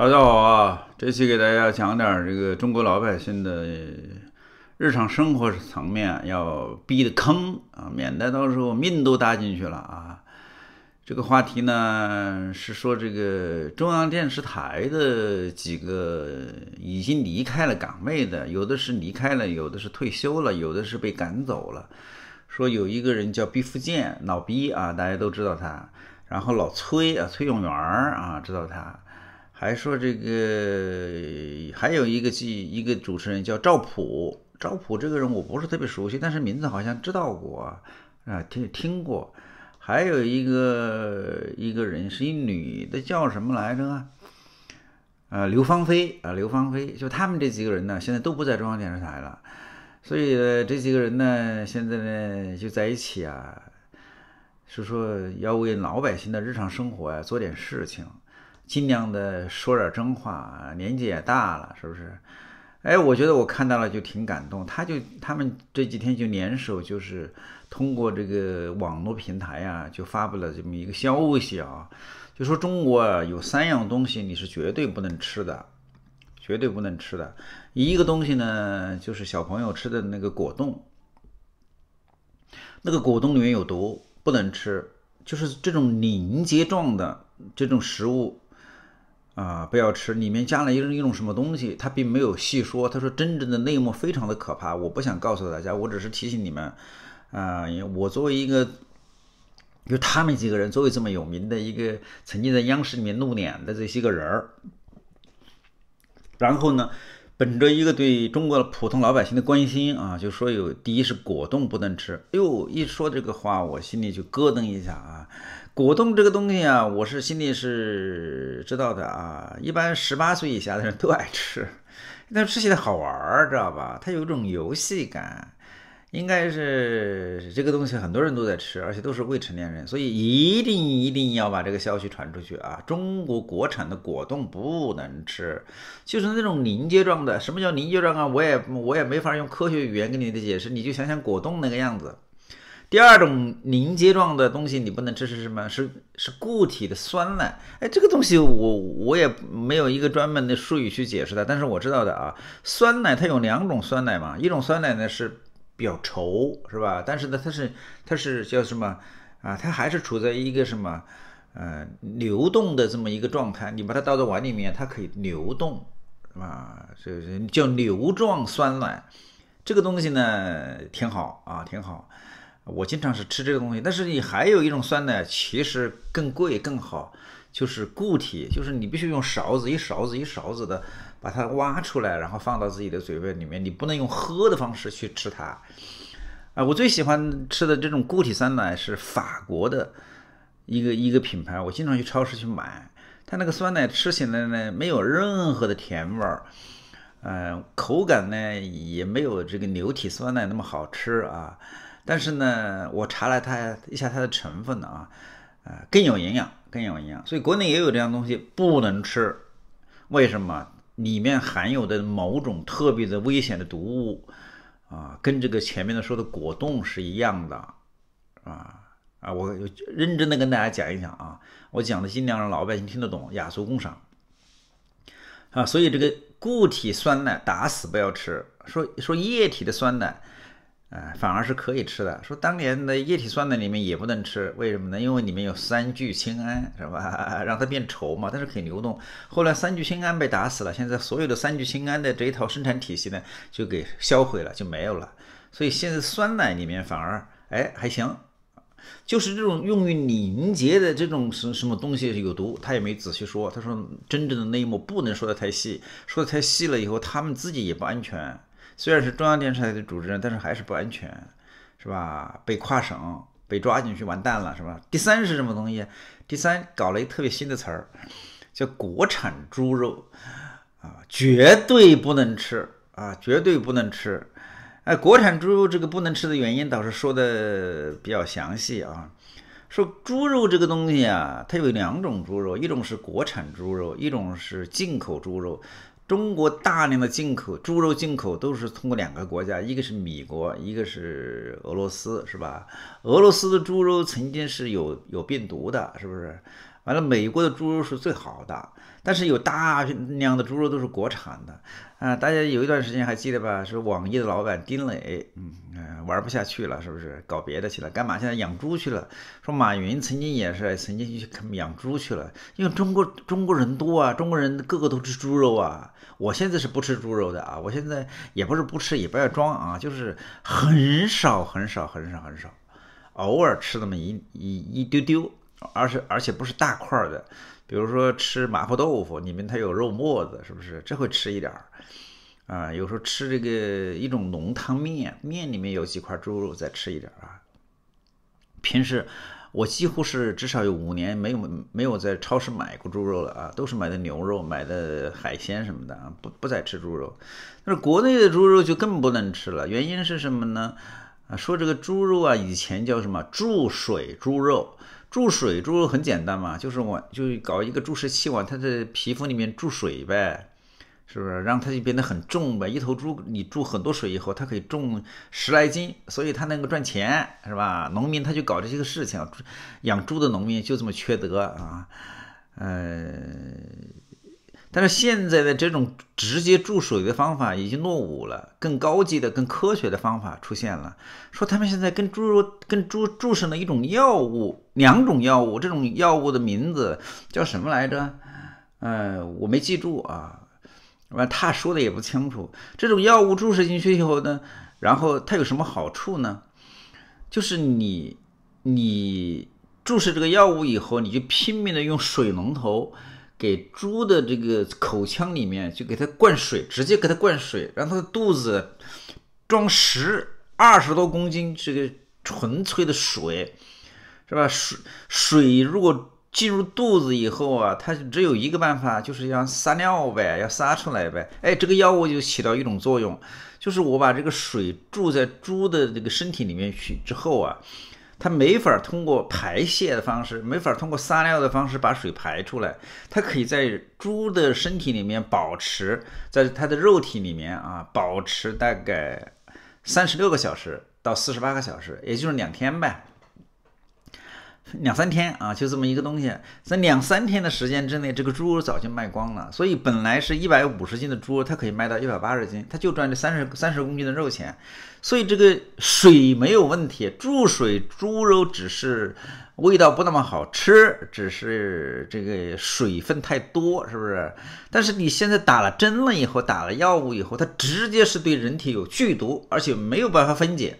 大家好啊！这期给大家讲点这个中国老百姓的日常生活层面要避的坑啊，免得到时候命都搭进去了啊。这个话题呢是说这个中央电视台的几个已经离开了岗位的，有的是离开了，有的是退休了，有的是被赶走了。说有一个人叫毕福剑，老毕啊，大家都知道他；然后老崔啊，崔永元啊，知道他。还说这个，还有一个记一个主持人叫赵普，赵普这个人我不是特别熟悉，但是名字好像知道过，啊听听过。还有一个一个人是一女的，叫什么来着啊？刘芳菲啊，刘芳菲，就他们这几个人呢，现在都不在中央电视台了，所以这几个人呢，现在呢就在一起啊，是说要为老百姓的日常生活啊做点事情。尽量的说点真话，年纪也大了，是不是？哎，我觉得我看到了就挺感动。他就他们这几天就联手，就是通过这个网络平台啊，就发布了这么一个消息啊，就说中国啊有三样东西你是绝对不能吃的，绝对不能吃的。一个东西呢，就是小朋友吃的那个果冻，那个果冻里面有毒，不能吃。就是这种凝结状的这种食物。啊，不要吃！里面加了一种一种什么东西，他并没有细说。他说真正的内幕非常的可怕，我不想告诉大家，我只是提醒你们。啊，我作为一个，就他们几个人作为这么有名的一个曾经在央视里面露脸的这些个人儿，然后呢？本着一个对中国的普通老百姓的关心啊，就说有第一是果冻不能吃。哎呦，一说这个话，我心里就咯噔一下啊。果冻这个东西啊，我是心里是知道的啊。一般十八岁以下的人都爱吃，但吃起来好玩儿，知道吧？它有一种游戏感。应该是这个东西很多人都在吃，而且都是未成年人，所以一定一定要把这个消息传出去啊！中国国产的果冻不能吃，就是那种凝结状的。什么叫凝结状啊？我也我也没法用科学语言跟你的解释，你就想想果冻那个样子。第二种凝结状的东西你不能吃是什么？是是固体的酸奶。哎，这个东西我我也没有一个专门的术语去解释的，但是我知道的啊，酸奶它有两种酸奶嘛，一种酸奶呢是。比较稠是吧？但是呢，它是它是叫什么啊？它还是处在一个什么呃流动的这么一个状态。你把它倒到碗里面，它可以流动，是吧？就叫牛状酸奶，这个东西呢挺好啊，挺好。我经常是吃这个东西。但是你还有一种酸奶，其实更贵更好。就是固体，就是你必须用勺子一勺子一勺子的把它挖出来，然后放到自己的嘴巴里面，你不能用喝的方式去吃它。啊，我最喜欢吃的这种固体酸奶是法国的一个一个品牌，我经常去超市去买。它那个酸奶吃起来呢，没有任何的甜味儿，嗯，口感呢也没有这个牛体酸奶那么好吃啊。但是呢，我查了它一下它的成分啊。更有营养，更有营养，所以国内也有这样东西不能吃，为什么？里面含有的某种特别的危险的毒物啊，跟这个前面的说的果冻是一样的啊啊！我认真的跟大家讲一讲啊，我讲的尽量让老百姓听得懂，雅俗共赏啊，所以这个固体酸奶打死不要吃，说说液体的酸奶。哎，反而是可以吃的。说当年的液体酸奶里面也不能吃，为什么呢？因为里面有三聚氰胺，是吧？让它变稠嘛，但是可以流动。后来三聚氰胺被打死了，现在所有的三聚氰胺的这一套生产体系呢，就给销毁了，就没有了。所以现在酸奶里面反而哎还行，就是这种用于凝结的这种什什么东西有毒，他也没仔细说。他说真正的内幕不能说的太细，说的太细了以后他们自己也不安全。虽然是中央电视台的主持人，但是还是不安全，是吧？被跨省被抓进去完蛋了，是吧？第三是什么东西？第三搞了一个特别新的词儿，叫国产猪肉，啊，绝对不能吃啊，绝对不能吃。哎，国产猪肉这个不能吃的原因倒是说的比较详细啊，说猪肉这个东西啊，它有两种猪肉，一种是国产猪肉，一种是进口猪肉。中国大量的进口猪肉进口都是通过两个国家，一个是米国，一个是俄罗斯，是吧？俄罗斯的猪肉曾经是有有病毒的，是不是？完了，美国的猪肉是最好的，但是有大量的猪肉都是国产的。啊，大家有一段时间还记得吧？是网易的老板丁磊，嗯，玩不下去了，是不是？搞别的去了？干嘛？现在养猪去了？说马云曾经也是曾经去养猪去了，因为中国中国人多啊，中国人个个都吃猪肉啊。我现在是不吃猪肉的啊，我现在也不是不吃，也不要装啊，就是很少很少很少很少，偶尔吃那么一一一丢丢。而是而且不是大块的，比如说吃麻婆豆腐，里面它有肉沫子，是不是？这会吃一点儿，啊，有时候吃这个一种浓汤面，面里面有几块猪肉，再吃一点儿啊。平时我几乎是至少有五年没有没有在超市买过猪肉了啊，都是买的牛肉、买的海鲜什么的啊，不不再吃猪肉。但是国内的猪肉就更不能吃了，原因是什么呢？啊，说这个猪肉啊，以前叫什么注水猪肉。注水猪很简单嘛，就是往就搞一个注射器往它的皮肤里面注水呗，是不是？让它就变得很重呗。一头猪你注很多水以后，它可以重十来斤，所以它能够赚钱，是吧？农民他就搞这些个事情，养猪的农民就这么缺德啊，嗯。但是现在的这种直接注水的方法已经落伍了，更高级的、更科学的方法出现了。说他们现在跟猪跟猪注射了一种药物，两种药物，这种药物的名字叫什么来着？呃，我没记住啊。完，他说的也不清楚。这种药物注射进去以后呢，然后它有什么好处呢？就是你，你注射这个药物以后，你就拼命的用水龙头。给猪的这个口腔里面就给它灌水，直接给它灌水，让它的肚子装十二十多公斤这个纯粹的水，是吧？水水如果进入肚子以后啊，它只有一个办法，就是要撒尿呗，要撒出来呗。哎，这个药物就起到一种作用，就是我把这个水注在猪的这个身体里面去之后啊。它没法通过排泄的方式，没法通过撒尿的方式把水排出来。它可以在猪的身体里面保持，在它的肉体里面啊，保持大概三十六个小时到四十八个小时，也就是两天呗。两三天啊，就这么一个东西，在两三天的时间之内，这个猪肉早就卖光了。所以本来是一百五十斤的猪，肉，它可以卖到一百八十斤，它就赚这三十三十公斤的肉钱。所以这个水没有问题，注水猪肉只是味道不那么好吃，只是这个水分太多，是不是？但是你现在打了针了以后，打了药物以后，它直接是对人体有剧毒，而且没有办法分解。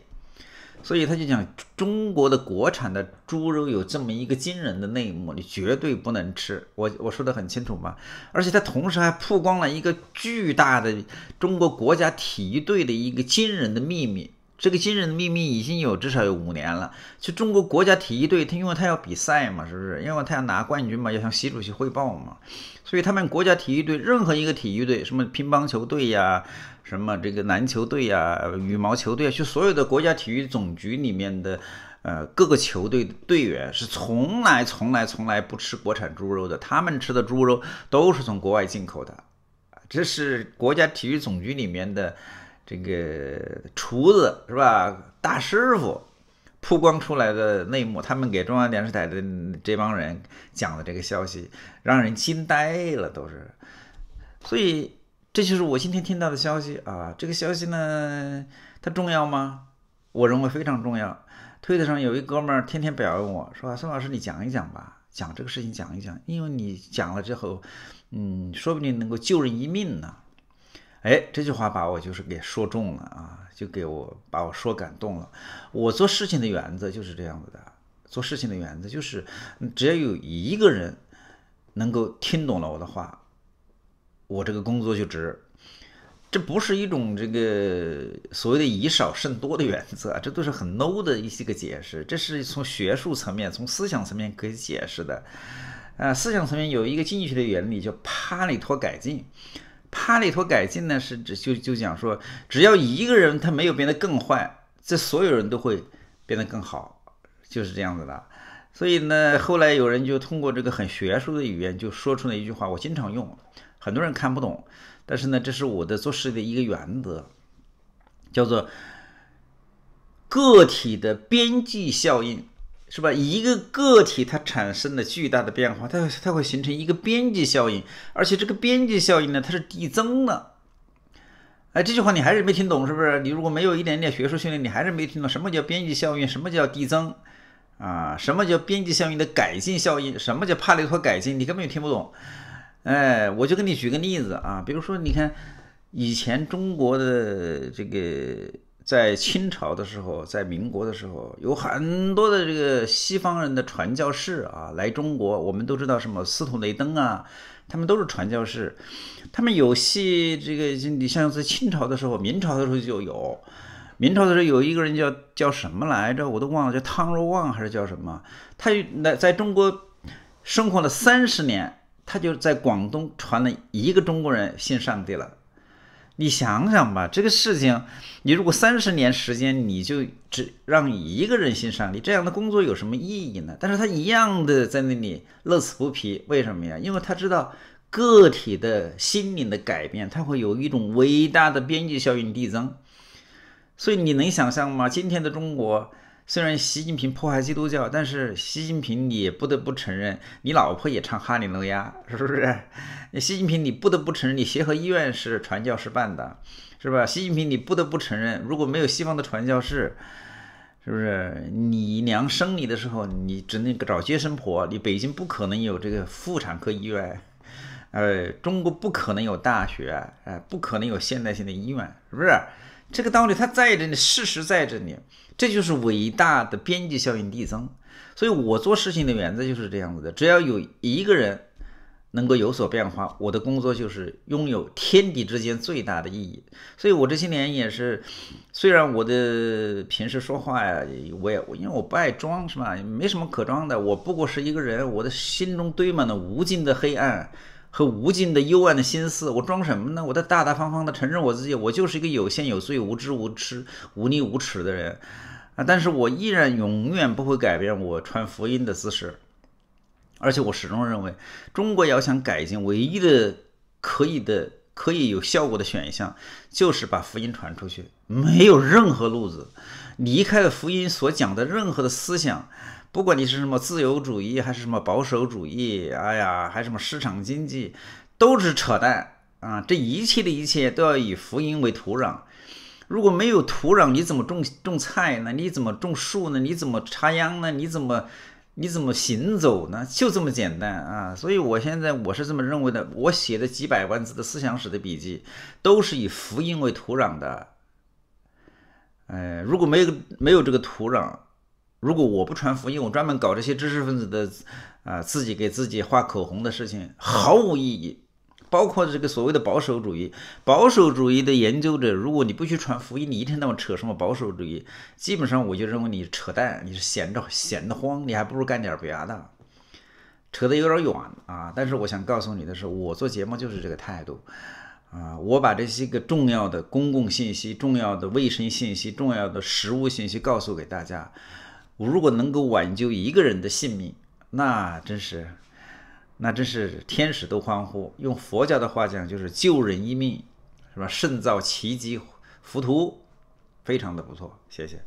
所以他就讲中国的国产的猪肉有这么一个惊人的内幕，你绝对不能吃。我我说的很清楚嘛，而且他同时还曝光了一个巨大的中国国家体育队的一个惊人的秘密。这个惊人的秘密已经有至少有五年了。就中国国家体育队，他因为他要比赛嘛，是不是？因为他要拿冠军嘛，要向习主席汇报嘛，所以他们国家体育队，任何一个体育队，什么乒乓球队呀，什么这个篮球队呀，羽毛球队，就所有的国家体育总局里面的，呃，各个球队的队员是从来从来从来不吃国产猪肉的，他们吃的猪肉都是从国外进口的，这是国家体育总局里面的。这个厨子是吧？大师傅曝光出来的内幕，他们给中央电视台的这帮人讲的这个消息，让人惊呆了，都是。所以这就是我今天听到的消息啊！这个消息呢，它重要吗？我认为非常重要。推特上有一哥们儿天天表扬我说：“孙老师，你讲一讲吧，讲这个事情讲一讲，因为你讲了之后，嗯，说不定能够救人一命呢。”哎，这句话把我就是给说中了啊，就给我把我说感动了。我做事情的原则就是这样子的，做事情的原则就是，只要有一个人能够听懂了我的话，我这个工作就值。这不是一种这个所谓的以少胜多的原则，这都是很 l o w 的一些个解释，这是从学术层面、从思想层面可以解释的。呃，思想层面有一个经济学的原理叫帕累托改进。帕累托改进呢，是指就就讲说，只要一个人他没有变得更坏，这所有人都会变得更好，就是这样子的。所以呢，后来有人就通过这个很学术的语言，就说出了一句话，我经常用，很多人看不懂，但是呢，这是我的做事的一个原则，叫做个体的边际效应。是吧？一个个体它产生了巨大的变化，它它会形成一个边际效应，而且这个边际效应呢，它是递增的。哎，这句话你还是没听懂，是不是？你如果没有一点点学术训练，你还是没听懂什么叫边际效应，什么叫递增啊？什么叫边际效应的改进效应？什么叫帕累托改进？你根本就听不懂。哎，我就给你举个例子啊，比如说，你看以前中国的这个。在清朝的时候，在民国的时候，有很多的这个西方人的传教士啊来中国。我们都知道什么斯图雷登啊，他们都是传教士。他们有戏这个，你像在清朝的时候、明朝的时候就有。明朝的时候有一个人叫叫什么来着，我都忘了，叫汤若望还是叫什么？他来在中国生活了三十年，他就在广东传了一个中国人信上帝了。你想想吧，这个事情，你如果三十年时间，你就只让一个人信上帝，这样的工作有什么意义呢？但是他一样的在那里乐此不疲，为什么呀？因为他知道个体的心灵的改变，他会有一种伟大的边际效应递增，所以你能想象吗？今天的中国。虽然习近平迫害基督教，但是习近平你不得不承认，你老婆也唱《哈利路亚》，是不是？习近平你不得不承认，你协和医院是传教士办的，是吧？习近平你不得不承认，如果没有西方的传教士，是不是你娘生你的时候，你只能找接生婆，你北京不可能有这个妇产科医院。呃，中国不可能有大学，哎，不可能有现代性的医院，是不是？这个道理它在这里，事实在这里，这就是伟大的边际效应递增。所以我做事情的原则就是这样子的：只要有一个人能够有所变化，我的工作就是拥有天地之间最大的意义。所以我这些年也是，虽然我的平时说话呀，我也因为我不爱装，是吧？没什么可装的，我不过是一个人，我的心中堆满了无尽的黑暗。和无尽的幽暗的心思，我装什么呢？我在大大方方的承认我自己，我就是一个有限、有罪、无知无知、无力、无耻的人啊！但是我依然永远不会改变我传福音的姿势，而且我始终认为，中国要想改进，唯一的可以的。可以有效果的选项就是把福音传出去，没有任何路子离开了福音所讲的任何的思想，不管你是什么自由主义还是什么保守主义，哎呀，还什么市场经济，都是扯淡啊！这一切的一切都要以福音为土壤，如果没有土壤，你怎么种种菜呢？你怎么种树呢？你怎么插秧呢？你怎么？你怎么行走呢？就这么简单啊！所以我现在我是这么认为的，我写的几百万字的思想史的笔记，都是以福音为土壤的。哎，如果没有没有这个土壤，如果我不传福音，我专门搞这些知识分子的，啊，自己给自己画口红的事情，毫无意义。包括这个所谓的保守主义，保守主义的研究者，如果你不去传福音，你一天到晚扯什么保守主义，基本上我就认为你扯淡，你是闲着闲得慌，你还不如干点别的。扯得有点远啊，但是我想告诉你的是，我做节目就是这个态度啊，我把这些个重要的公共信息、重要的卫生信息、重要的食物信息告诉给大家。我如果能够挽救一个人的性命，那真是。那真是天使都欢呼。用佛教的话讲，就是救人一命，是吧？胜造奇迹，浮屠，非常的不错。谢谢。